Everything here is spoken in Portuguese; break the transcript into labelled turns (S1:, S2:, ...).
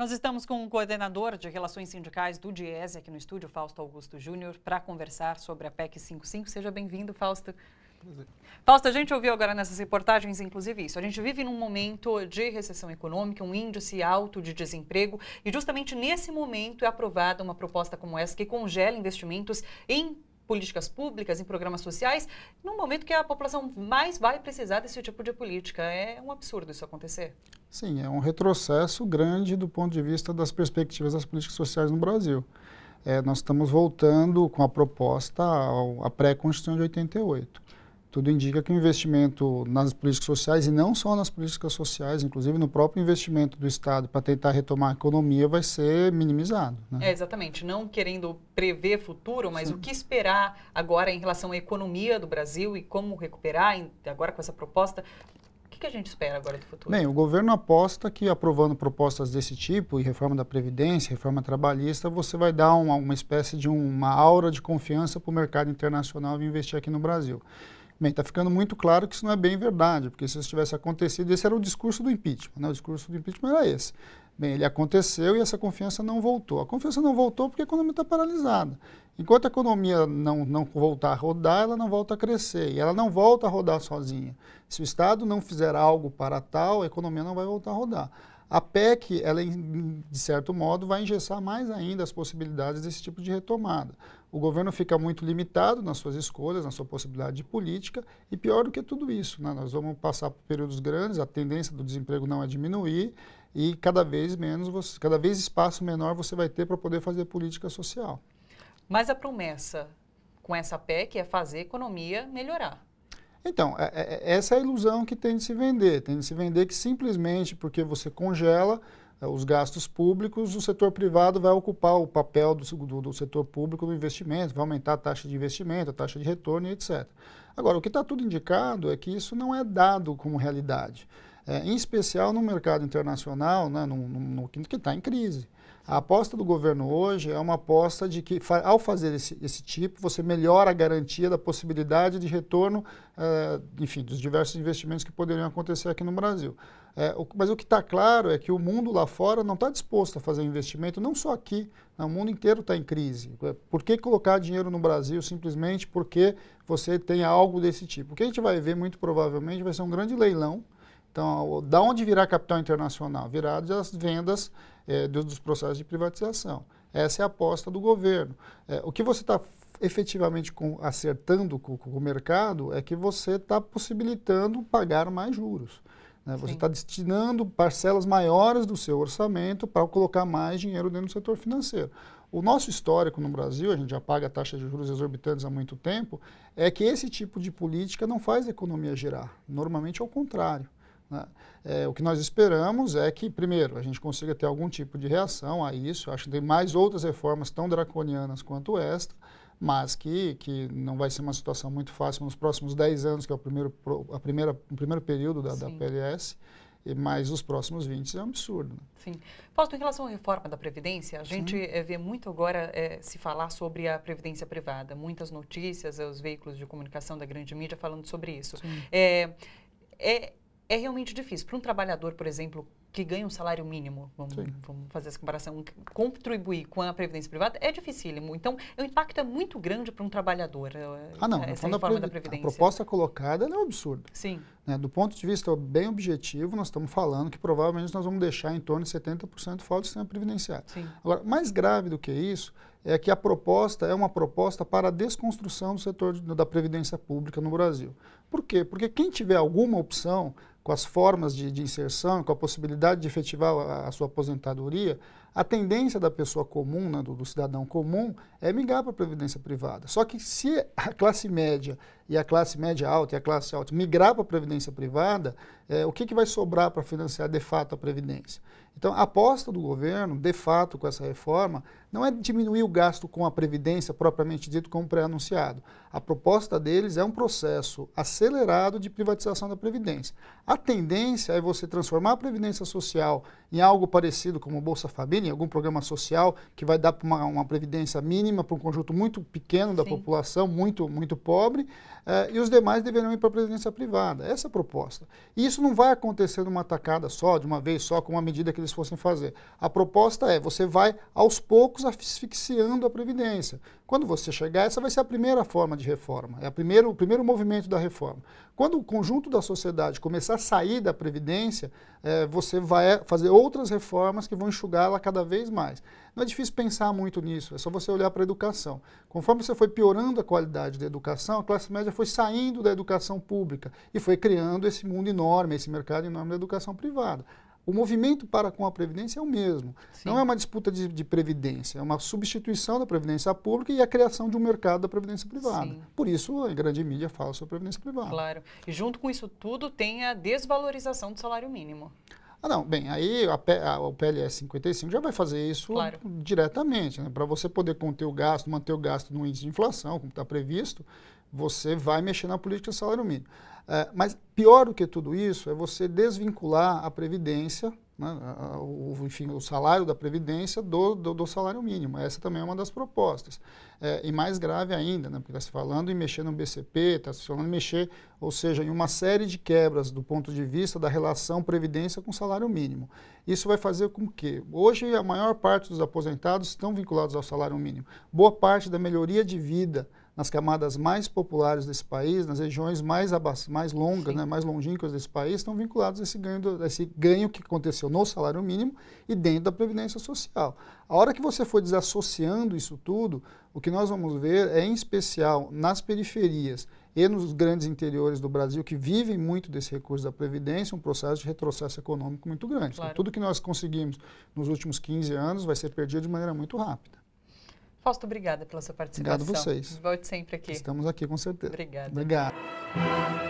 S1: Nós estamos com o coordenador de Relações Sindicais do DIESE aqui no estúdio, Fausto Augusto Júnior, para conversar sobre a PEC 55. Seja bem-vindo, Fausto. Fausto, a gente ouviu agora nessas reportagens, inclusive, isso. A gente vive num momento de recessão econômica, um índice alto de desemprego, e justamente nesse momento é aprovada uma proposta como essa que congela investimentos em políticas públicas, em programas sociais, num momento que a população mais vai precisar desse tipo de política. É um absurdo isso acontecer.
S2: Sim, é um retrocesso grande do ponto de vista das perspectivas das políticas sociais no Brasil. É, nós estamos voltando com a proposta à pré-constituição de 88 tudo indica que o investimento nas políticas sociais, e não só nas políticas sociais, inclusive no próprio investimento do Estado para tentar retomar a economia, vai ser minimizado. Né?
S1: É, exatamente. Não querendo prever futuro, mas Sim. o que esperar agora em relação à economia do Brasil e como recuperar, agora com essa proposta, o que a gente espera agora do futuro?
S2: Bem, o governo aposta que aprovando propostas desse tipo, e reforma da Previdência, reforma trabalhista, você vai dar uma, uma espécie de uma aura de confiança para o mercado internacional investir aqui no Brasil. Bem, está ficando muito claro que isso não é bem verdade, porque se isso tivesse acontecido, esse era o discurso do impeachment, né? o discurso do impeachment era esse. Bem, ele aconteceu e essa confiança não voltou. A confiança não voltou porque a economia está paralisada. Enquanto a economia não, não voltar a rodar, ela não volta a crescer. E ela não volta a rodar sozinha. Se o Estado não fizer algo para tal, a economia não vai voltar a rodar. A PEC, ela, de certo modo, vai engessar mais ainda as possibilidades desse tipo de retomada. O governo fica muito limitado nas suas escolhas, na sua possibilidade de política, e pior do que tudo isso, né? nós vamos passar por períodos grandes, a tendência do desemprego não é diminuir, e cada vez menos, você, cada vez espaço menor você vai ter para poder fazer política social.
S1: Mas a promessa com essa PEC é fazer a economia melhorar.
S2: Então, é, é, é, essa é a ilusão que tem de se vender. Tem de se vender que simplesmente porque você congela os gastos públicos, o setor privado vai ocupar o papel do, do, do setor público no investimento, vai aumentar a taxa de investimento, a taxa de retorno e etc. Agora, o que está tudo indicado é que isso não é dado como realidade, é, em especial no mercado internacional, né, no, no, no que está em crise. A aposta do governo hoje é uma aposta de que, ao fazer esse, esse tipo, você melhora a garantia da possibilidade de retorno, eh, enfim, dos diversos investimentos que poderiam acontecer aqui no Brasil. É, o, mas o que está claro é que o mundo lá fora não está disposto a fazer investimento, não só aqui, né, o mundo inteiro está em crise. Eh, por que colocar dinheiro no Brasil simplesmente porque você tem algo desse tipo? O que a gente vai ver, muito provavelmente, vai ser um grande leilão então, da onde virá capital internacional? Virá das vendas é, dos processos de privatização. Essa é a aposta do governo. É, o que você está efetivamente com, acertando com, com, o mercado é que você está possibilitando pagar mais juros. Né? Você está destinando parcelas maiores do seu orçamento para colocar mais dinheiro dentro do setor financeiro. O nosso histórico no Brasil, a gente já paga taxas de juros exorbitantes há muito tempo, é que esse tipo de política não faz a economia girar. Normalmente é o contrário. Né? É, o que nós esperamos é que, primeiro, a gente consiga ter algum tipo de reação a isso. Acho que tem mais outras reformas tão draconianas quanto esta, mas que, que não vai ser uma situação muito fácil nos próximos 10 anos, que é o primeiro, a primeira, o primeiro período da, da PLS mas os próximos 20 é um absurdo. Né? Sim.
S1: Paulo, em relação à reforma da Previdência, a gente Sim. vê muito agora é, se falar sobre a Previdência Privada. Muitas notícias, os veículos de comunicação da grande mídia falando sobre isso. É, é, é realmente difícil. Para um trabalhador, por exemplo, que ganha um salário mínimo, vamos, vamos, fazer essa comparação, contribuir com a previdência privada é dificílimo. Então, o é impacto é muito grande para um trabalhador. Eh, ah, não. Essa reforma da, Previ da previdência. A proposta
S2: colocada é um absurdo. Sim. Né? Do ponto de vista bem objetivo, nós estamos falando que provavelmente nós vamos deixar em torno de 70% fora do sistema previdenciário. Sim. Agora, mais grave do que isso é que a proposta é uma proposta para a desconstrução do setor de, da previdência pública no Brasil. Por quê? Porque quem tiver alguma opção com as formas de, de inserção, com a possibilidade possibilidade de efetivar a, a sua aposentadoria, a tendência da pessoa comum, né, do, do, cidadão comum, é migrar para a previdência privada. Só que se a classe média e a classe média alta e a classe alta migrar para a previdência privada, é, o que, que vai sobrar para financiar de fato a previdência? Então, a aposta do governo, de fato, com essa reforma, não é diminuir o gasto com a previdência propriamente dito, como pré-anunciado. A proposta deles é um processo acelerado de privatização da previdência. A tendência é você transformar a previdência social em algo parecido como o Bolsa Família algum programa social que vai dar uma, uma previdência mínima para um conjunto muito pequeno da Sim. população, muito, muito pobre, eh, e os demais deverão ir para a previdência privada. Essa é a proposta. E isso não vai acontecer numa tacada só, de uma vez só, com uma medida que eles fossem fazer. A proposta é, você vai aos poucos asfixiando a previdência. Quando você chegar, essa vai ser a primeira forma de reforma, é a primeiro, o primeiro movimento da reforma. Quando o conjunto da sociedade começar a sair da Previdência, é, você vai fazer outras reformas que vão enxugá-la cada vez mais. Não é difícil pensar muito nisso, é só você olhar para a educação. Conforme você foi piorando a qualidade da educação, a classe média foi saindo da educação pública e foi criando esse mundo enorme, esse mercado enorme da educação privada. O movimento para com a Previdência é o mesmo. Sim. Não é uma disputa de, de, Previdência, é uma substituição da Previdência Pública e a criação de um mercado da Previdência Privada. Sim. Por isso, a grande mídia fala sobre a Previdência Privada.
S1: Claro. E junto com isso tudo tem a desvalorização do salário mínimo.
S2: Ah, não, bem, aí a, a, o PLS 55 já vai fazer isso claro. diretamente, né? Para você poder conter o gasto, manter o gasto no índice de inflação, como está previsto, você vai mexer na política de salário mínimo. É, mas pior do que tudo isso é você desvincular a Previdência, né, a, o, enfim, o salário da Previdência do, do, do, salário mínimo. Essa também é uma das propostas. É, e mais grave ainda, né, porque está se falando em mexer no BCP, está se falando em mexer, ou seja, em uma série de quebras do ponto de vista da relação Previdência com salário mínimo. Isso vai fazer com que, hoje, a maior parte dos aposentados estão vinculados ao salário mínimo. Boa parte da melhoria de vida nas camadas mais populares desse país, nas regiões mais, mais longas, né, mais longínquas desse país, estão vinculados a esse ganho, do, a esse ganho que aconteceu no salário mínimo e dentro da Previdência Social. A hora que você for desassociando isso tudo, o que nós vamos ver é, em especial, nas periferias e nos grandes interiores do Brasil, que vivem muito desse recurso da Previdência, um processo de retrocesso econômico muito grande. Então, claro. Então, tudo que nós conseguimos nos últimos 15 anos vai ser perdido de maneira muito rápida.
S1: Fausto, obrigada pela sua participação. Obrigado a vocês. Volte sempre aqui. Estamos
S2: aqui, com certeza. Obrigada. Obrigado.